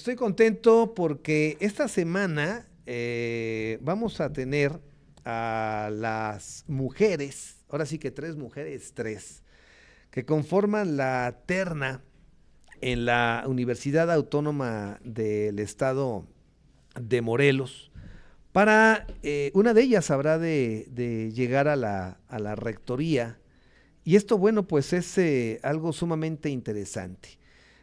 estoy contento porque esta semana eh, vamos a tener a las mujeres, ahora sí que tres mujeres, tres, que conforman la terna en la Universidad Autónoma del Estado de Morelos. Para eh, una de ellas habrá de, llegar a la, rectoría. Y esto, bueno, pues es eh, algo sumamente interesante.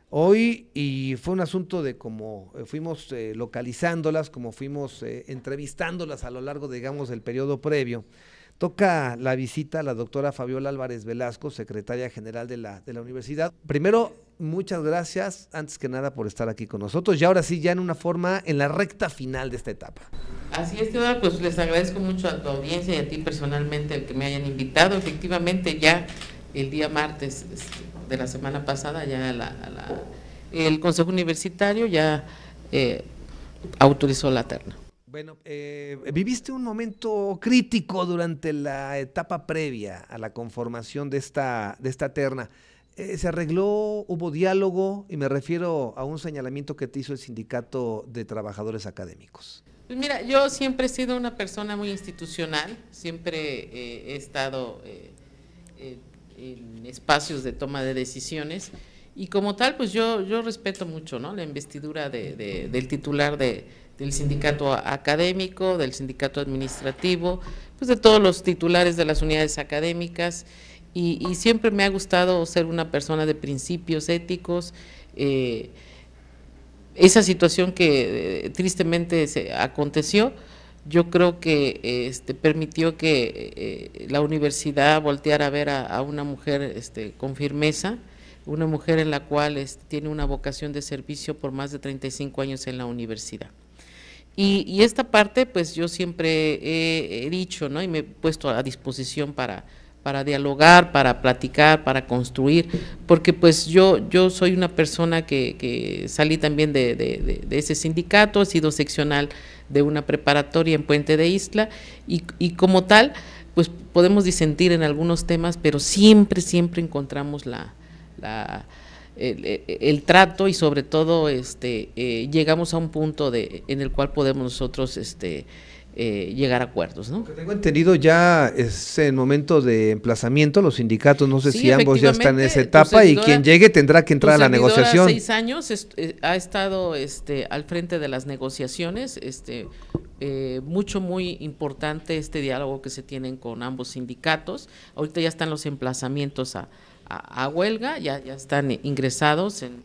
Hoy, y fue un asunto de cómo eh, fuimos eh, localizándolas, como fuimos eh, entrevistándolas a lo largo, digamos, del periodo previo, toca la visita a la doctora Fabiola Álvarez Velasco, secretaria general de la, universidad. Primero, muchas gracias, antes que nada, por estar aquí con nosotros. Y ahora sí, ya en una forma, en la recta final de esta etapa. Así es, doctora. pues les agradezco mucho a tu audiencia y a ti personalmente el que me hayan invitado. Efectivamente, ya el día martes este, de la semana pasada, ya el Consejo Universitario ya eh, autorizó la terna. Bueno, eh, viviste un momento crítico durante la etapa previa a la conformación de esta, de esta terna. Eh, ¿Se arregló? ¿Hubo diálogo? Y me refiero a un señalamiento que te hizo el Sindicato de Trabajadores Académicos. Pues mira, yo siempre he sido una persona muy institucional, siempre he estado en espacios de toma de decisiones. Y como tal, pues yo, yo respeto mucho ¿no? la investidura del titular del sindicato académico, del sindicato administrativo, pues de todos los titulares de las unidades académicas. Y, siempre me ha gustado ser una persona de principios éticos. Eh, esa situación que eh, tristemente aconteció, yo creo que este, permitió que eh, la universidad volteara a ver a, una mujer este, con firmeza, una mujer en la cual este, tiene una vocación de servicio por más de 35 años en la universidad. Y, esta parte, pues yo siempre he, dicho, ¿no? Y me he puesto a disposición para, dialogar, para platicar, para construir, porque pues yo, soy una persona que, salí también de ese sindicato, he sido seccional de una preparatoria en Puente de Isla y, como tal, pues podemos disentir en algunos temas, pero siempre, siempre encontramos la, e, el, trato y sobre todo este eh, llegamos a un punto de en el cual podemos nosotros este eh, llegar a acuerdos. ¿no? tengo entendido ya es el momento de emplazamiento, los sindicatos, no sé si ambos ya están en esa etapa y quien llegue tendrá que entrar a la negociación. Seis años eh, ha estado este, al frente de las negociaciones, este, eh, mucho, muy importante este diálogo que se tienen con ambos sindicatos. Ahorita ya están los emplazamientos a, a huelga, ya, ya están ingresados en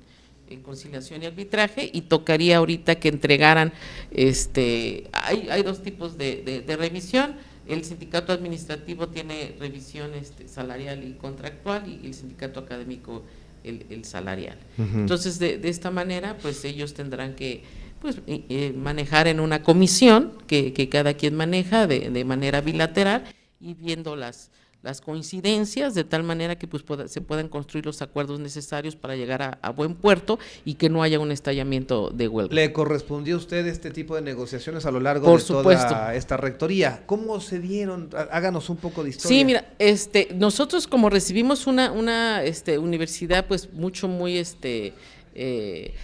en conciliación y arbitraje y tocaría ahorita que entregaran, este, hay, hay dos tipos de, revisión, el sindicato administrativo tiene revisión este, salarial y contractual y, el sindicato académico el, salarial. Entonces, de, esta manera, pues ellos tendrán que pues, eh, manejar en una comisión que, cada quien maneja de, de manera bilateral y viendo las, las coincidencias de tal manera que pues, se puedan construir los acuerdos necesarios para llegar a, buen puerto y que no haya un estallamiento de huelga. ¿Le correspondió a usted este tipo de negociaciones a lo largo de toda esta rectoría? ¿Cómo se dieron? Háganos un poco de historia. Sí, mira, este, nosotros como recibimos una, una este, universidad pues mucho muy este, eh,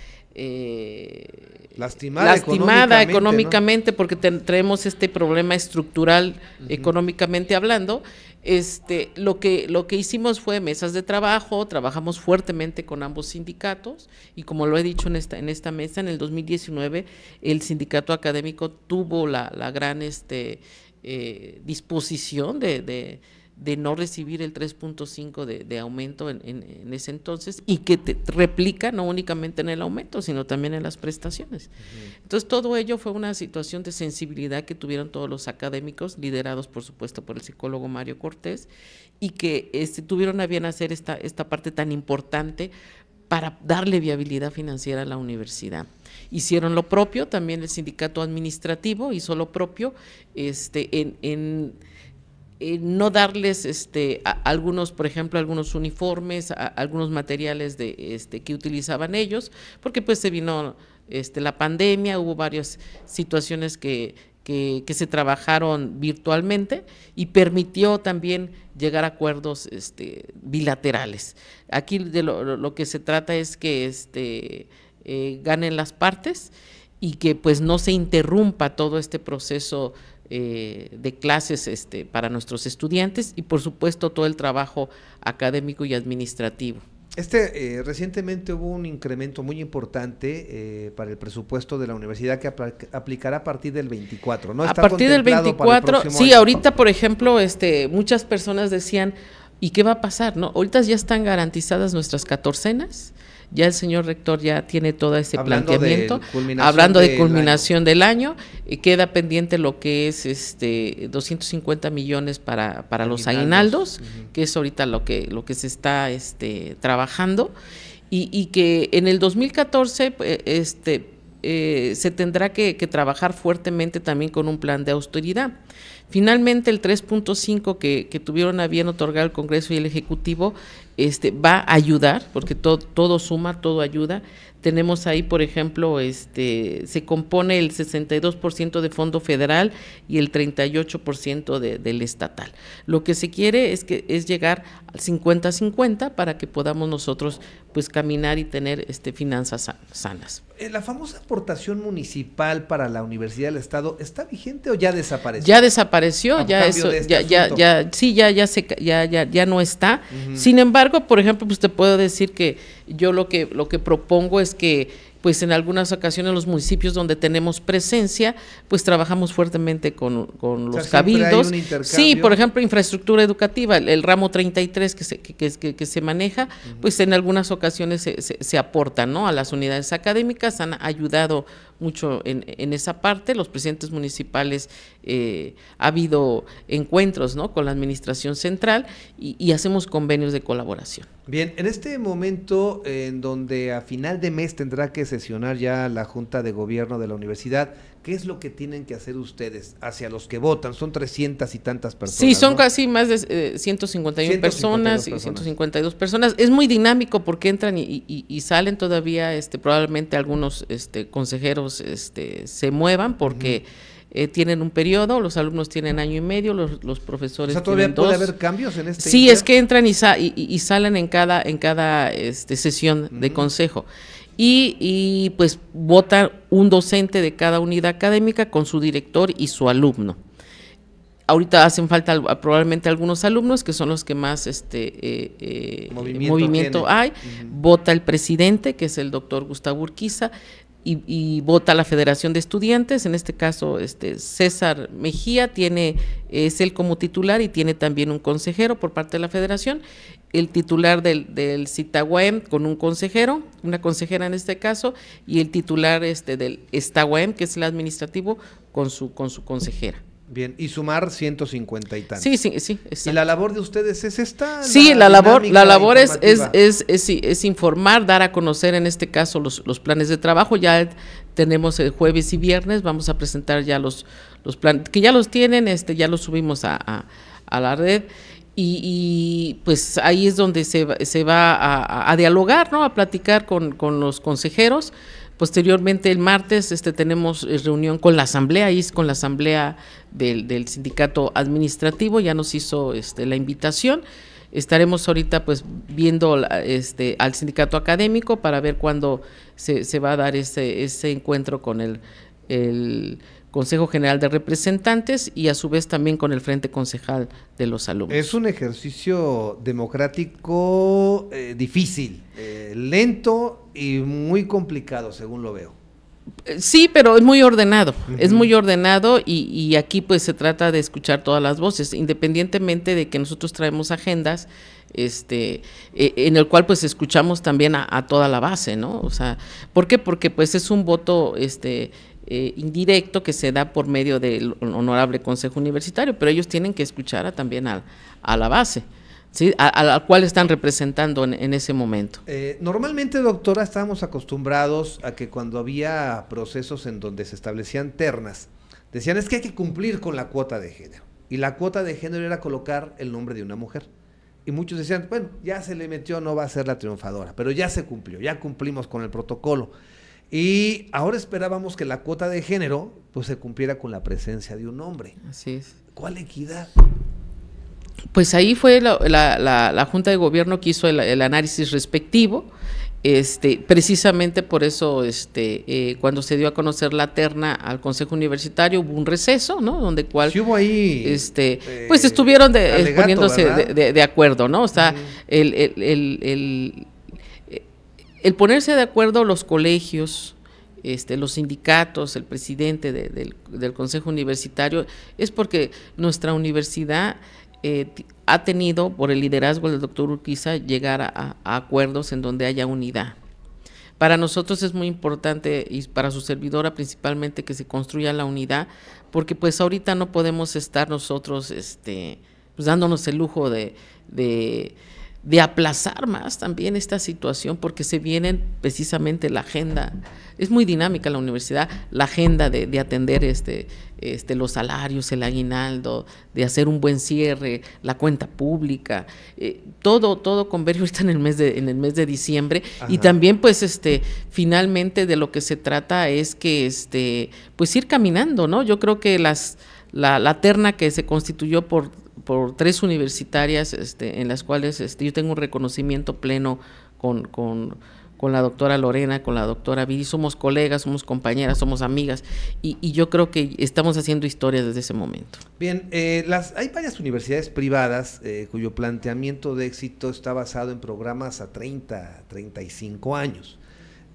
eh, lastimada, económicamente, porque traemos este problema estructural económicamente hablando. Este, lo que lo que hicimos fue mesas de trabajo, trabajamos fuertemente con ambos sindicatos y como lo he dicho en esta en esta mesa en el 2019 el sindicato académico tuvo la, gran este eh, disposición de de no recibir el 3.5 de, aumento en, ese entonces y que replica no únicamente en el aumento, sino también en las prestaciones. Entonces, todo ello fue una situación de sensibilidad que tuvieron todos los académicos, liderados por supuesto por el psicólogo Mario Cortés, y que este, tuvieron a bien hacer esta, esta parte tan importante para darle viabilidad financiera a la universidad. Hicieron lo propio, también el sindicato administrativo hizo lo propio este, en eh, no darles este, algunos por ejemplo algunos uniformes algunos materiales de este que utilizaban ellos porque pues se vino este, la pandemia hubo varias situaciones que se trabajaron virtualmente y permitió también llegar a acuerdos este, bilaterales. Aquí lo, que se trata es que eh, ganen las partes y que pues no se interrumpa todo este proceso eh, de clases este, para nuestros estudiantes y por supuesto todo el trabajo académico y administrativo. Este eh, recientemente hubo un incremento muy importante eh, para el presupuesto de la universidad que aplicará a partir del 24, ¿no? a partir del 24, sí, ahorita por ejemplo, este, muchas personas decían, ¿y qué va a pasar? No, ahorita ya están garantizadas nuestras catorcenas. Ya el señor rector ya tiene todo ese planteamiento, hablando de, culminación del año. y queda pendiente lo que es este 250 millones para, para los aguinaldos, que es ahorita lo que, lo que se está este, trabajando, y, que en el 2014 eh, este, eh, se tendrá que, trabajar fuertemente también con un plan de austeridad. Finalmente, el 3.5 que, que, tuvieron a bien otorgar el Congreso y el Ejecutivo este, va a ayudar, porque todo suma, todo ayuda, tenemos ahí, por ejemplo, este, se compone el 62% de fondo federal y el 38% de, del estatal. Lo que se quiere es, que, es llegar al 50-50 para que podamos nosotros pues caminar y tener este, finanzas sanas. Eh, ¿La famosa aportación municipal para la Universidad del Estado está vigente o ya desapareció? Ya desapareció, ya eso, este ya, ya, sí, ya, ya, se, ya, ya, ya no está. Sin embargo, por ejemplo, pues te puedo decir que yo lo que, lo que propongo es que pues en algunas ocasiones los municipios donde tenemos presencia, pues trabajamos fuertemente con, los cabildos. Sí, por ejemplo, infraestructura educativa, el, ramo 33 que se, que, que, se maneja, pues en algunas ocasiones se, se, aporta ¿no? a las unidades académicas, han ayudado mucho en, en esa parte, los presidentes municipales eh, ha habido encuentros ¿no? con la administración central y, hacemos convenios de colaboración. Bien, en este momento en donde a final de mes tendrá que sesionar ya la Junta de Gobierno de la Universidad. ¿Qué es lo que tienen que hacer ustedes hacia los que votan? Son 300 y tantas personas. Sí, son casi más de 151 eh, personas, y 152 personas. Es muy dinámico porque entran y, salen todavía, este, probablemente algunos este, consejeros este, se muevan porque... Eh, tienen un periodo, los alumnos tienen año y medio, los, los profesores. O sea, todavía puede haber cambios en este. Sí, es que entran y, y, salen en cada en cada este, sesión de consejo y, pues vota un docente de cada unidad académica con su director y su alumno. Ahorita hacen falta probablemente algunos alumnos que son los que más este eh, eh, movimiento, hay. Vota el presidente, que es el doctor Gustavo Urquiza, y, y, vota la Federación de Estudiantes, en este caso este, César Mejía tiene, es él como titular y tiene también un consejero por parte de la Federación, el titular del, del Sitaguem con un consejero, una consejera en este caso, y el titular este del Estaguem que es el administrativo, con su, con su consejera. Bien, y sumar 150 y tantos. Sí, sí, sí. ¿Y la labor de ustedes es esta? Sí, la, labor, la labor es es, es, informar, dar a conocer en este caso los, los planes de trabajo. Ya tenemos el jueves y viernes, vamos a presentar ya los, los planes, que ya los tienen, este, ya los subimos a, a la red. Y, pues ahí es donde se, se va a, dialogar, ¿no? A platicar con, los consejeros. Posteriormente, el martes, este, tenemos eh, reunión con la asamblea, ahí es con la asamblea del, sindicato administrativo, ya nos hizo este, la invitación. Estaremos ahorita pues viendo este, al sindicato académico para ver cuándo se, se va a dar ese, encuentro con el Consejo General de Representantes y a su vez también con el Frente Concejal de los Alumnos. Es un ejercicio democrático eh, difícil, eh, lento y muy complicado, según lo veo. Sí, pero es muy ordenado, es muy ordenado y, aquí pues se trata de escuchar todas las voces, independientemente de que nosotros traemos agendas, este, e, en el cual pues escuchamos también a, toda la base, ¿no? O sea, ¿por qué? Porque pues es un voto, este, eh, indirecto que se da por medio del honorable Consejo Universitario, pero ellos tienen que escuchar a, también a la base cual están representando en, ese momento. Eh, normalmente, doctora, estábamos acostumbrados a que cuando había procesos en donde se establecían ternas, decían es que hay que cumplir con la cuota de género. Y la cuota de género era colocar el nombre de una mujer. Y muchos decían, bueno, ya se le metió, no va a ser la triunfadora, pero ya se cumplió, ya cumplimos con el protocolo. Y ahora esperábamos que la cuota de género pues se cumpliera con la presencia de un hombre. Así es. ¿Cuál equidad? pues ahí fue la, Junta de Gobierno que hizo el, análisis respectivo. Este, precisamente por eso, este, eh, cuando se dio a conocer la terna al Consejo Universitario, hubo un receso, ¿no? Donde cual, hubo ahí, este, eh, pues estuvieron de, eh, poniéndose de, acuerdo, ¿no? O sea, el, ponerse de acuerdo los colegios, este, los sindicatos, el presidente del Consejo Universitario, es porque nuestra universidad eh, ha tenido por el liderazgo del doctor Urquiza llegar a, acuerdos en donde haya unidad. Para nosotros es muy importante y para su servidora principalmente que se construya la unidad, porque pues ahorita no podemos estar nosotros este, pues, dándonos el lujo de, aplazar más también esta situación, porque se viene precisamente la agenda, es muy dinámica la universidad, la agenda de, de atender este, este, los salarios, el aguinaldo, de hacer un buen cierre, la cuenta pública, eh, todo, todo converge ahorita en el mes de, en el mes de diciembre. Y también, pues, este, finalmente de lo que se trata es que este, pues ir caminando, ¿no? Yo creo que las la, terna que se constituyó por, por tres universitarias, este, en las cuales este, yo tengo un reconocimiento pleno con, con con la doctora Lorena, con la doctora Viri, somos colegas, somos compañeras, somos amigas, y, yo creo que estamos haciendo historia desde ese momento. Bien, eh, las, hay varias universidades privadas eh, cuyo planteamiento de éxito está basado en programas a 30, 35 años.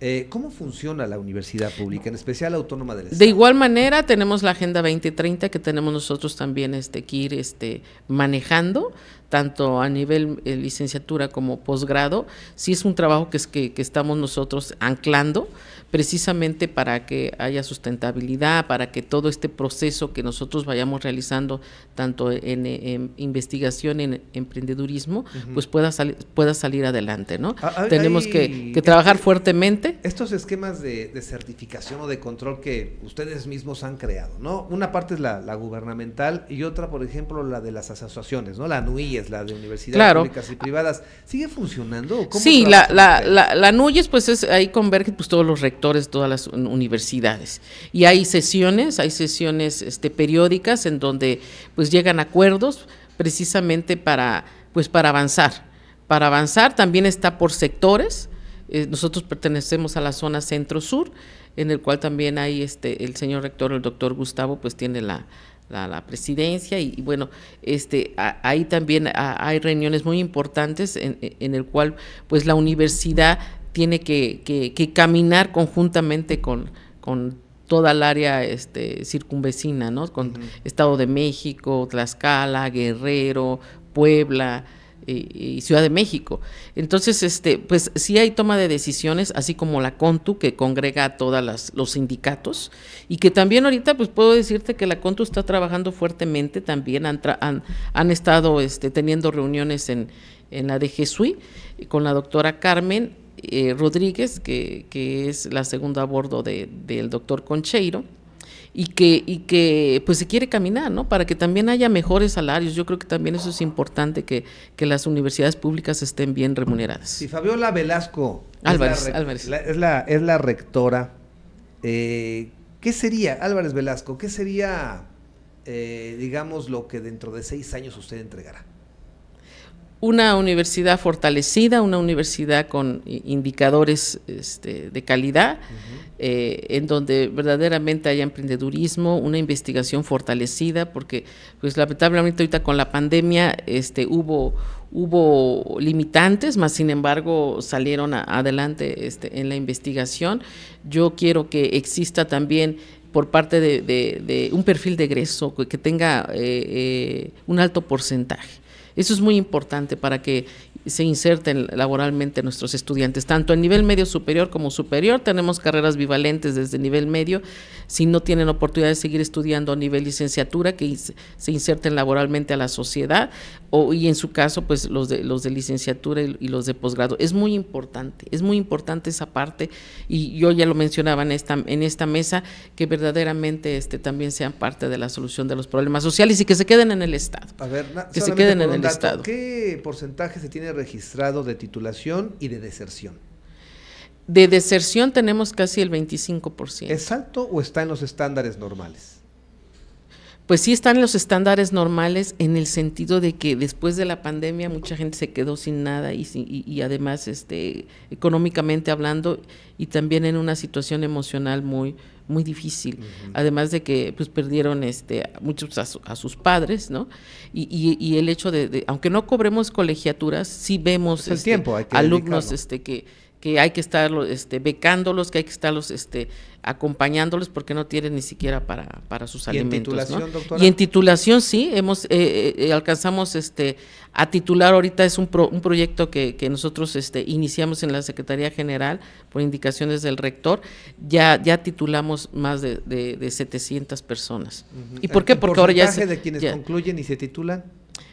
Eh, ¿Cómo funciona la universidad pública, en especial autónoma del Estado? De igual manera, tenemos la Agenda 2030 que tenemos nosotros también este, que ir este, manejando, tanto a nivel eh, licenciatura como posgrado. Sí es un trabajo que, es que, que estamos nosotros anclando, precisamente para que haya sustentabilidad, para que todo este proceso que nosotros vayamos realizando, tanto en, investigación, en emprendedurismo, pues pueda, pueda salir adelante, ¿no? Ah, Tenemos que, trabajar fuertemente. Estos esquemas de, certificación o de control que ustedes mismos han creado, ¿no? Una parte es la, gubernamental y otra, por ejemplo, la de las asociaciones, ¿no? La NUIES, la de universidades públicas y privadas. ¿Sigue funcionando? sí, la, la, la, NUIES, pues es, ahí convergen pues, todos los recursos todas las universidades. Y hay sesiones, hay sesiones este, periódicas en donde pues llegan acuerdos precisamente para, pues, para avanzar. Para avanzar también está por sectores. Eh, nosotros pertenecemos a la zona centro-sur, en el cual también hay este, el señor rector, el doctor Gustavo, pues tiene la, presidencia y, bueno, este, ahí también hay reuniones muy importantes en, en, el cual pues la universidad tiene que, caminar conjuntamente con, toda el área este, circunvecina, ¿no? Con Estado de México, Tlaxcala, Guerrero, Puebla y Ciudad de México. Entonces, este, pues sí hay toma de decisiones, así como la CONTU, que congrega a todos los sindicatos, y que también ahorita, pues puedo decirte que la CONTU está trabajando fuertemente, también han, estado este, teniendo reuniones en, la de Jesuí, con la doctora Carmen, eh, Rodríguez, que, es la segunda a bordo del doctor Concheiro, y que, que pues se quiere caminar, ¿no? Para que también haya mejores salarios. Yo creo que también eso es importante, que, las universidades públicas estén bien remuneradas. Si Fabiola Velasco Álvarez, es, la, es, la, rectora, eh, ¿qué sería, Álvarez Velasco, qué sería, eh, digamos, lo que dentro de seis años usted entregará? una universidad fortalecida, una universidad con indicadores este, de calidad, eh, en donde verdaderamente haya emprendedurismo, una investigación fortalecida, porque pues lamentablemente ahorita con la pandemia este, hubo, hubo limitantes, más sin embargo salieron adelante este, en la investigación. Yo quiero que exista también por parte de, un perfil de egreso que, tenga eh, eh, un alto porcentaje eso es muy importante para que se inserten laboralmente nuestros estudiantes. Tanto a nivel medio superior como superior tenemos carreras bivalentes desde nivel medio. Si no tienen oportunidad de seguir estudiando a nivel licenciatura, que se inserten laboralmente a la sociedad o, y en su caso, pues los de, los de licenciatura y, los de posgrado. Es muy importante, es muy importante esa parte y yo ya lo mencionaba en esta, en esta mesa, que verdaderamente este, también sean parte de la solución de los problemas sociales y que se queden en el Estado. A ver, que se queden en el Estado. ¿Qué porcentaje se tiene registrado de titulación y de deserción? De deserción tenemos casi el 25%. ¿Es alto o está en los estándares normales? Pues sí están los estándares normales en el sentido de que después de la pandemia mucha gente se quedó sin nada y, además este, económicamente hablando y también en una situación emocional muy, muy difícil. Además de que pues perdieron este, muchos pues, a, sus padres, ¿no? Y, y, el hecho de, aunque no cobremos colegiaturas, sí vemos este, alumnos este, que que hay que estar este, becándolos, que hay que estarlos este, acompañándolos porque no tienen ni siquiera para, para sus ¿Y En titulación, doctora? Y en titulación, sí, hemos eh, eh, eh, alcanzamos este, a titular ahorita es un, un proyecto que, nosotros este, iniciamos en la Secretaría General por indicaciones del rector, ya, ya titulamos más de, de, 700 personas. ¿Y por qué? Porque ahora ya… de quienes concluyen y se titulan?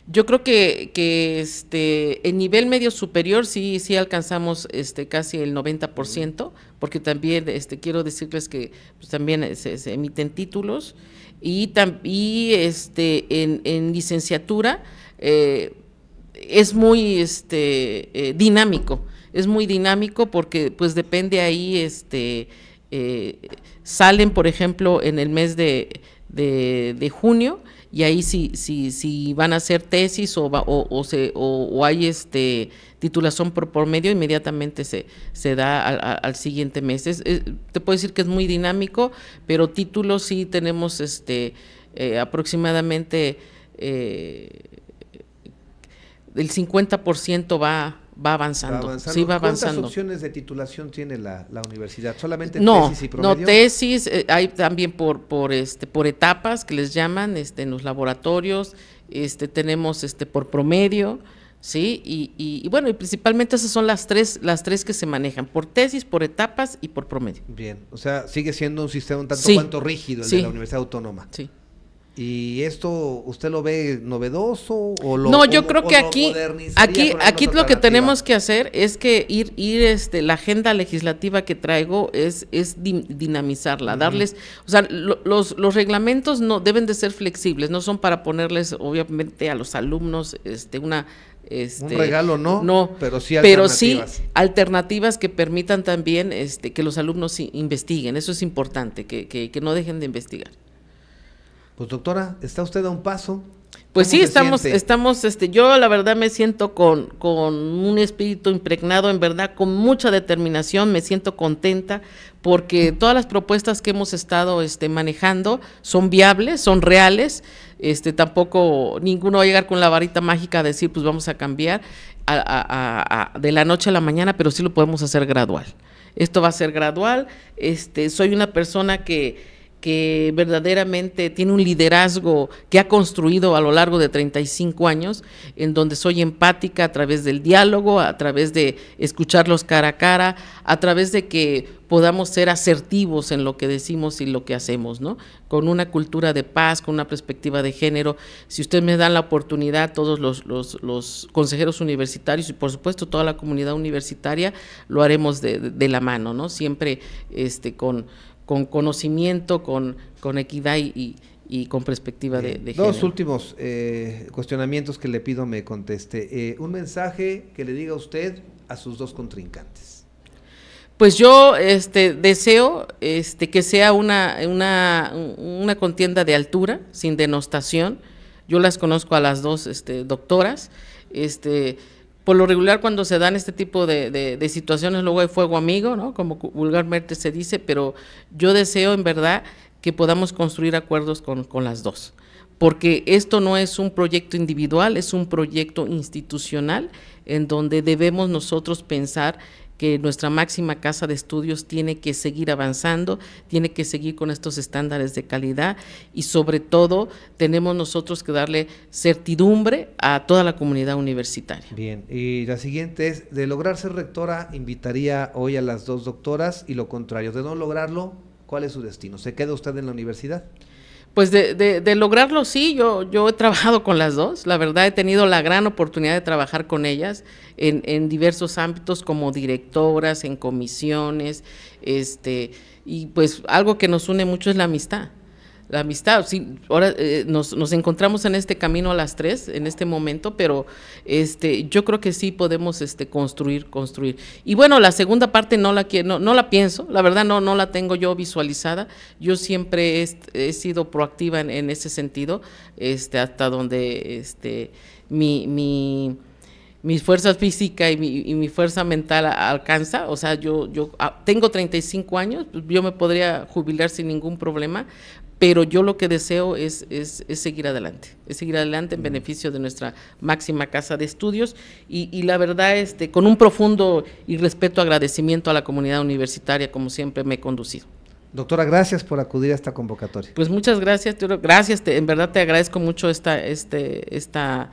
Yo creo que, este, en nivel medio superior sí, sí alcanzamos este, casi el 90%, porque también este, quiero decirles que pues, también se, emiten títulos y, este, en, licenciatura eh, es muy este, eh, dinámico, es muy dinámico porque pues depende ahí, este, eh, salen por ejemplo en el mes de, de junio, y ahí si, si, si van a hacer tesis o, o, o, hay este titulación por, por medio, inmediatamente se, se da al, siguiente mes. te puedo decir que es muy dinámico, pero títulos sí tenemos este eh, aproximadamente eh, el 50% va va avanzando. va avanzando. ¿Cuántas opciones de titulación tiene la, universidad? ¿Solamente no, tesis y promedio? No, tesis, eh, hay también por, por, este, por etapas que les llaman este, en los laboratorios, este, tenemos este, por promedio, ¿sí? Y, y, bueno, y principalmente esas son las tres, las tres que se manejan, por tesis, por etapas y por promedio. Bien, o sea, sigue siendo un sistema un tanto cuanto rígido el de la Universidad Autónoma. Sí. ¿Y esto usted lo ve novedoso o lo No, yo creo que aquí aquí aquí lo que tenemos que hacer es que ir ir este la agenda legislativa que traigo es es dinamizarla, darles, o sea, los los reglamentos no deben de ser flexibles, no son para ponerles obviamente a los alumnos este una este, un regalo no, no pero sí pero sí alternativas que permitan también este que los alumnos investiguen, eso es importante, que no dejen de investigar. Pues doctora, está usted a un paso. Pues sí, estamos, estamos, este, yo la verdad me siento con, con un espíritu impregnado, en verdad, con mucha determinación, me siento contenta porque todas las propuestas que hemos estado este, manejando son viables, son reales, este, tampoco ninguno va a llegar con la varita mágica a decir, pues vamos a cambiar de la noche a la mañana, pero sí lo podemos hacer gradual. Esto va a ser gradual, este, soy una persona que que verdaderamente tiene un liderazgo que ha construido a lo largo de 35 años, en donde soy empática a través del diálogo, a través de escucharlos cara a cara, a través de que podamos ser asertivos en lo que decimos y lo que hacemos, ¿no? Con una cultura de paz, con una perspectiva de género. Si ustedes me dan la oportunidad, todos los, consejeros universitarios y por supuesto toda la comunidad universitaria, lo haremos de, de la mano, ¿no? Siempre este, con con conocimiento, con, con equidad y, con perspectiva de, de Dos últimos eh, cuestionamientos que le pido me conteste. Eh, un mensaje que le diga usted a sus dos contrincantes. Pues yo este, deseo este, que sea una, una, contienda de altura, sin denostación. Yo las conozco a las dos este, doctoras. Este, por lo regular cuando se dan este tipo de, situaciones luego hay fuego amigo, ¿no? Como vulgarmente se dice, pero yo deseo en verdad que podamos construir acuerdos con, con las dos porque esto no es un proyecto individual, es un proyecto institucional en donde debemos nosotros pensar que nuestra máxima casa de estudios tiene que seguir avanzando, tiene que seguir con estos estándares de calidad y sobre todo tenemos nosotros que darle certidumbre a toda la comunidad universitaria. Bien, y la siguiente es, de lograr ser rectora, invitaría hoy a las dos doctoras y lo contrario, de no lograrlo, ¿cuál es su destino? ¿Se queda usted en la universidad? Pues de, lograrlo sí, yo, yo he trabajado con las dos, la verdad he tenido la gran oportunidad de trabajar con ellas en, en diversos ámbitos como directoras, en comisiones, este, y pues algo que nos une mucho es la amistad la amistad. Sí, ahora eh, nos, nos, encontramos en este camino a las tres, en este momento, pero este, yo creo que sí podemos este, construir, construir. Y bueno, la segunda parte no la quiero, no, la pienso, la verdad no, no la tengo yo visualizada. Yo siempre he, sido proactiva en, ese sentido, este, hasta donde este, mi, mi mis fuerzas física y mi, y mi, fuerza mental alcanza, o sea, yo, yo ah, tengo 35 años, pues, yo me podría jubilar sin ningún problema, pero yo lo que deseo es, es, seguir adelante, es seguir adelante en mm. beneficio de nuestra máxima casa de estudios y, la verdad, este, con un profundo y respeto agradecimiento a la comunidad universitaria, como siempre me he conducido. Doctora, gracias por acudir a esta convocatoria. Pues muchas gracias, gracias, en verdad te agradezco mucho esta, este, esta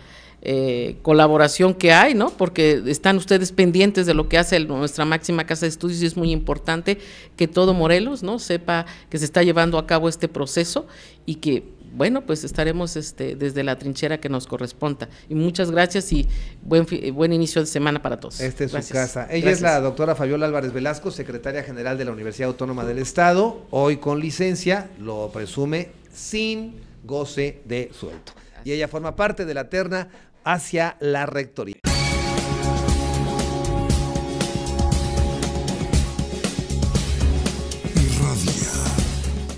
eh, colaboración que hay, ¿no? Porque están ustedes pendientes de lo que hace nuestra máxima casa de estudios y es muy importante que todo Morelos, ¿no? Sepa que se está llevando a cabo este proceso y que, bueno, pues estaremos este, desde la trinchera que nos corresponda. Y muchas gracias y buen, buen inicio de semana para todos. Esta es su casa. Ella es la doctora Fabiola Álvarez Velasco, secretaria general de la Universidad Autónoma del Estado, hoy con licencia, lo presume, sin goce de suelto. Y ella forma parte de la terna hacia la rectoría.